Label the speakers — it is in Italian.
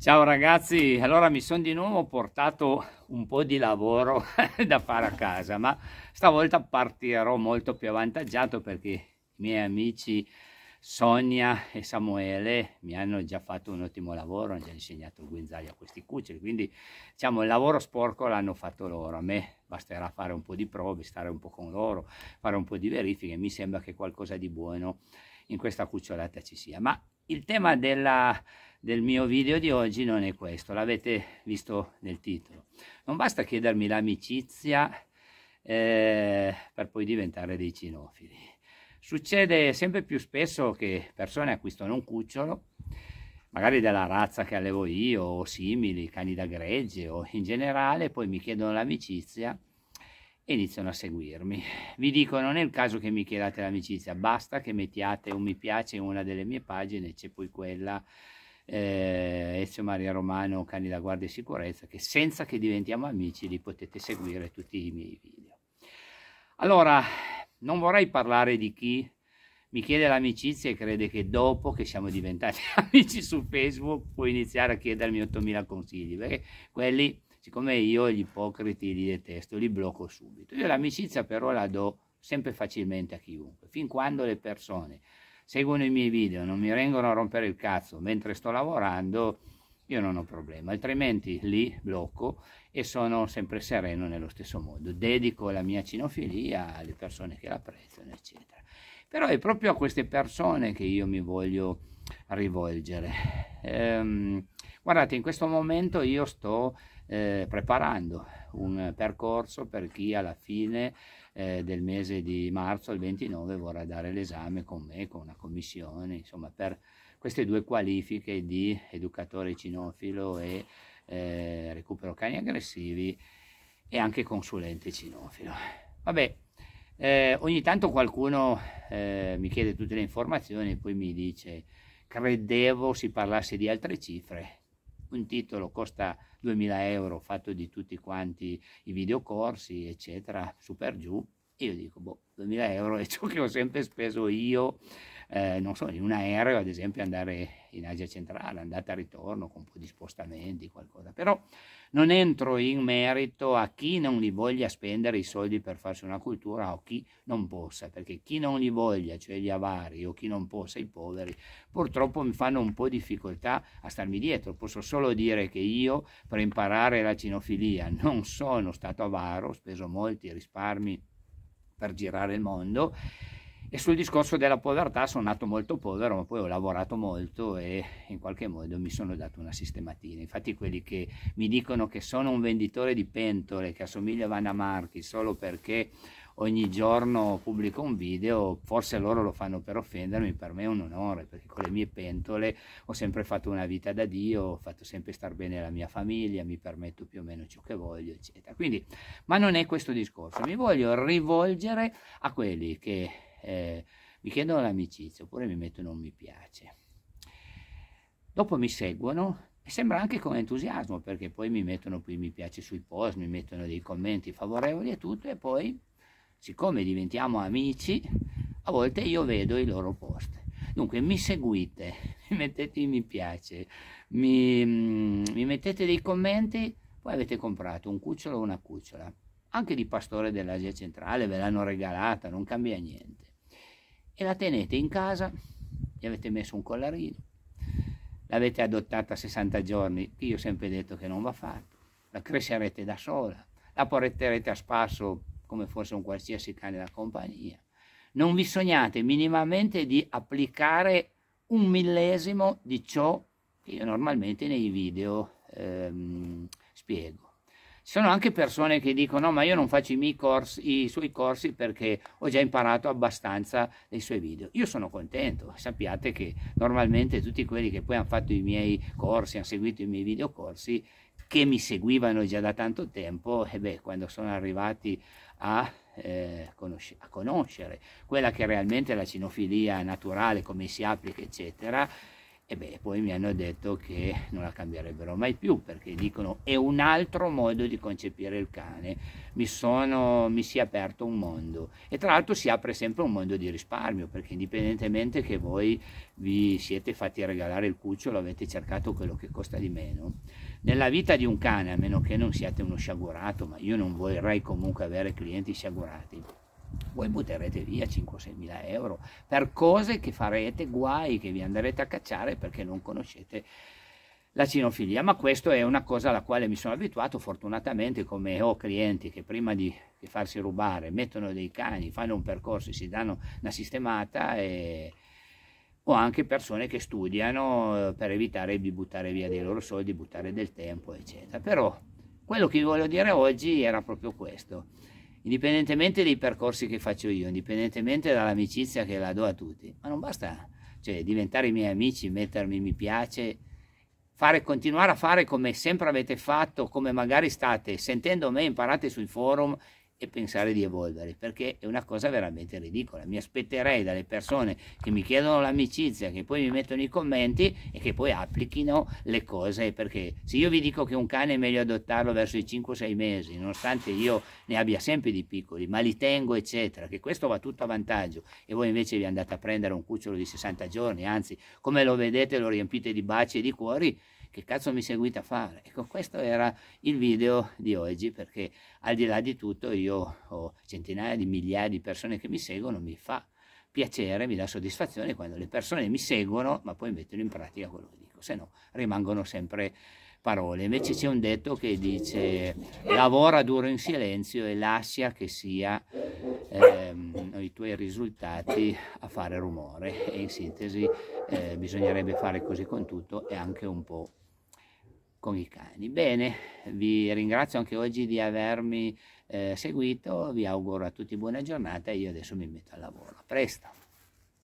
Speaker 1: Ciao ragazzi, allora mi sono di nuovo portato un po' di lavoro da fare a casa, ma stavolta partirò molto più avvantaggiato perché i miei amici Sonia e Samuele mi hanno già fatto un ottimo lavoro, hanno già insegnato il guinzaglio a questi cuccioli, quindi diciamo il lavoro sporco l'hanno fatto loro, a me basterà fare un po' di prove, stare un po' con loro, fare un po' di verifiche, mi sembra che qualcosa di buono in questa cucciolata ci sia. Ma il tema della, del mio video di oggi non è questo, l'avete visto nel titolo. Non basta chiedermi l'amicizia eh, per poi diventare dei cinofili Succede sempre più spesso che persone acquistano un cucciolo, magari della razza che allevo io o simili, cani da gregge o in generale, poi mi chiedono l'amicizia e iniziano a seguirmi. Vi dico, non è il caso che mi chiedate l'amicizia, basta che mettiate un mi piace in una delle mie pagine, c'è poi quella eh, Ezio Maria Romano, cani da guardia e sicurezza, che senza che diventiamo amici li potete seguire tutti i miei video. Allora, non vorrei parlare di chi mi chiede l'amicizia e crede che dopo che siamo diventati amici su Facebook puoi iniziare a chiedermi 8000 consigli, perché quelli, siccome io gli ipocriti li detesto, li blocco subito. Io l'amicizia però la do sempre facilmente a chiunque, fin quando le persone seguono i miei video, non mi vengono a rompere il cazzo mentre sto lavorando, io non ho problema, altrimenti li blocco e sono sempre sereno nello stesso modo, dedico la mia cinofilia alle persone che l'apprezzano, eccetera. Però è proprio a queste persone che io mi voglio rivolgere. Ehm, guardate, in questo momento io sto eh, preparando un percorso per chi alla fine eh, del mese di marzo, il 29, vorrà dare l'esame con me, con una commissione, insomma, per queste due qualifiche di educatore cinofilo e eh, recupero cani aggressivi e anche consulente cinofilo. Vabbè, eh, ogni tanto qualcuno eh, mi chiede tutte le informazioni e poi mi dice credevo si parlasse di altre cifre. Un titolo costa 2000 euro fatto di tutti quanti i videocorsi, eccetera, super giù. E io dico, boh, 2000 euro è ciò che ho sempre speso io eh, non so, in un aereo ad esempio andare in Asia centrale, andata e ritorno con un po' di spostamenti, qualcosa. Però non entro in merito a chi non li voglia spendere i soldi per farsi una cultura o chi non possa, perché chi non li voglia, cioè gli avari o chi non possa, i poveri, purtroppo mi fanno un po' difficoltà a starmi dietro. Posso solo dire che io per imparare la cinofilia non sono stato avaro, ho speso molti risparmi per girare il mondo e sul discorso della povertà sono nato molto povero, ma poi ho lavorato molto e in qualche modo mi sono dato una sistematina. Infatti quelli che mi dicono che sono un venditore di pentole, che assomiglia a Vanna Marchi solo perché ogni giorno pubblico un video, forse loro lo fanno per offendermi, per me è un onore, perché con le mie pentole ho sempre fatto una vita da Dio, ho fatto sempre star bene la mia famiglia, mi permetto più o meno ciò che voglio, eccetera. Quindi, ma non è questo discorso, mi voglio rivolgere a quelli che eh, mi chiedono l'amicizia oppure mi mettono un mi piace. Dopo mi seguono e sembra anche con entusiasmo perché poi mi mettono qui mi piace sui post, mi mettono dei commenti favorevoli e tutto e poi siccome diventiamo amici a volte io vedo i loro post. Dunque mi seguite, mi mettete i mi piace, mi, mm, mi mettete dei commenti, poi avete comprato un cucciolo o una cucciola, anche di pastore dell'Asia centrale, ve l'hanno regalata, non cambia niente e la tenete in casa, gli avete messo un collarino, l'avete adottata a 60 giorni, che io ho sempre detto che non va fatto, la crescerete da sola, la porterete a spasso come fosse un qualsiasi cane da compagnia. Non vi sognate minimamente di applicare un millesimo di ciò che io normalmente nei video ehm, spiego. Ci sono anche persone che dicono: No, ma io non faccio i, corsi, i suoi corsi perché ho già imparato abbastanza dai suoi video. Io sono contento, sappiate che normalmente tutti quelli che poi hanno fatto i miei corsi, hanno seguito i miei videocorsi, che mi seguivano già da tanto tempo, e eh beh, quando sono arrivati a, eh, conosce a conoscere quella che è realmente la cinofilia naturale, come si applica, eccetera e beh, poi mi hanno detto che non la cambierebbero mai più perché dicono è un altro modo di concepire il cane, mi, sono, mi si è aperto un mondo e tra l'altro si apre sempre un mondo di risparmio perché indipendentemente che voi vi siete fatti regalare il cucciolo avete cercato quello che costa di meno. Nella vita di un cane, a meno che non siate uno sciagurato, ma io non vorrei comunque avere clienti sciagurati, voi butterete via 5-6 mila euro per cose che farete guai, che vi andrete a cacciare perché non conoscete la cinofilia, ma questa è una cosa alla quale mi sono abituato fortunatamente come ho clienti che prima di farsi rubare mettono dei cani, fanno un percorso, e si danno una sistemata e o anche persone che studiano eh, per evitare di buttare via dei loro soldi, buttare del tempo, eccetera. Però quello che vi voglio dire oggi era proprio questo indipendentemente dai percorsi che faccio io, indipendentemente dall'amicizia che la do a tutti, ma non basta cioè, diventare i miei amici, mettermi mi piace, fare, continuare a fare come sempre avete fatto, come magari state sentendo me, imparate sui forum e pensare di evolvere, perché è una cosa veramente ridicola. Mi aspetterei dalle persone che mi chiedono l'amicizia, che poi mi mettono i commenti e che poi applichino le cose, perché se io vi dico che un cane è meglio adottarlo verso i 5-6 mesi, nonostante io ne abbia sempre di piccoli, ma li tengo, eccetera, che questo va tutto a vantaggio e voi invece vi andate a prendere un cucciolo di 60 giorni, anzi, come lo vedete lo riempite di baci e di cuori, che cazzo mi seguite a fare? Ecco, questo era il video di oggi perché al di là di tutto io ho centinaia di migliaia di persone che mi seguono, mi fa piacere, mi dà soddisfazione quando le persone mi seguono ma poi mettono in pratica quello che dico ecco, se no rimangono sempre parole. Invece c'è un detto che dice lavora duro in silenzio e lascia che sia ehm, i tuoi risultati a fare rumore e in sintesi eh, bisognerebbe fare così con tutto e anche un po' con i cani. Bene, vi ringrazio anche oggi di avermi eh, seguito, vi auguro a tutti buona giornata e io adesso mi metto al lavoro. A presto!